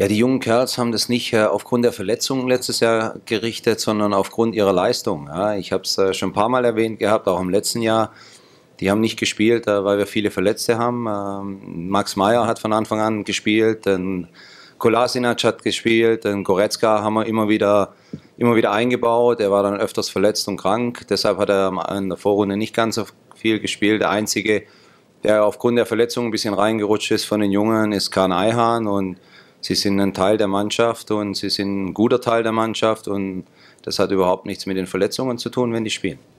Ja, die jungen Kerls haben das nicht äh, aufgrund der Verletzungen letztes Jahr gerichtet, sondern aufgrund ihrer Leistung. Ja, ich habe es äh, schon ein paar Mal erwähnt gehabt, auch im letzten Jahr. Die haben nicht gespielt, äh, weil wir viele Verletzte haben. Ähm, Max Meyer hat von Anfang an gespielt, dann Kolasinac hat gespielt, dann Goretzka haben wir immer wieder, immer wieder eingebaut. Er war dann öfters verletzt und krank, deshalb hat er in der Vorrunde nicht ganz so viel gespielt. Der einzige, der aufgrund der Verletzungen ein bisschen reingerutscht ist von den Jungen, ist Karl Eihahn und sie sind ein Teil der Mannschaft und sie sind ein guter Teil der Mannschaft und das hat überhaupt nichts mit den Verletzungen zu tun, wenn die spielen.